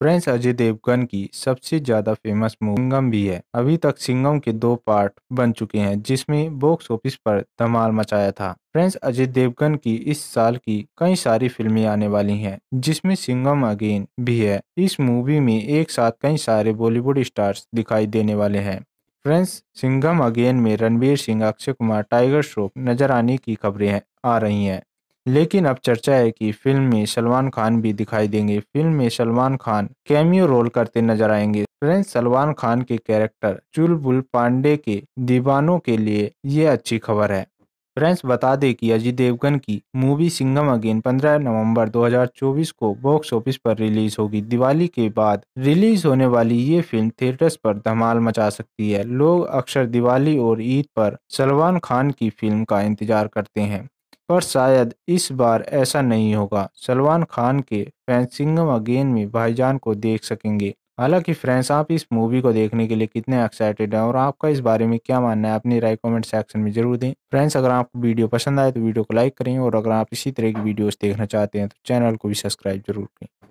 Prince Ajay Devgan की सबसे ज्यादा फेमस मूवी सिंगम भी है अभी तक सिंगम के दो पार्ट बन चुके हैं जिसमें बॉक्स ऑफिस पर धमाल मचाया था प्रिंस अजय देवगन की इस साल की कई सारी फिल्में आने वाली हैं जिसमें सिंगम अगेन भी है इस मूवी में एक साथ कई सारे बॉलीवुड स्टार्स दिखाई देने वाले हैं फ्रेंड्स सिंगम अगेन में रणवीर सिंह अक्षय कुमार टाइगर श्रॉफ नजर आने की खबरें आ रही हैं लेकिन अब चर्चा है कि फिल्म में सलमान खान भी दिखाई देंगे फिल्म में सलमान खान कैमियो रोल करते नजर आएंगे फ्रेंड्स सलमान खान के कैरेक्टर चुलबुल पांडे के दीवानों के लिए ये अच्छी खबर है फ्रेंड्स बता दें कि अजय देवगन की मूवी सिंघम अगेन 15 नवंबर 2024 को बॉक्स ऑफिस पर रिलीज होगी दिवाली के बाद रिलीज होने वाली ये फिल्म थिएटर्स पर धमाल मचा सकती है लोग अक्सर दिवाली और ईद पर सलमान खान की फिल्म का इंतजार करते हैं पर शायद इस बार ऐसा नहीं होगा सलमान खान के फैंस सिंगम अगेन में भाईजान को देख सकेंगे हालांकि फ्रेंड्स आप इस मूवी को देखने के लिए कितने एक्साइटेड हैं और आपका इस बारे में क्या मानना है अपनी राय कमेंट सेक्शन में जरूर दें फ्रेंड्स अगर आपको वीडियो पसंद आए तो वीडियो को लाइक करें और अगर आप इसी तरह की वीडियोस देखना चाहते हैं तो चैनल को भी सब्सक्राइब जरूर करें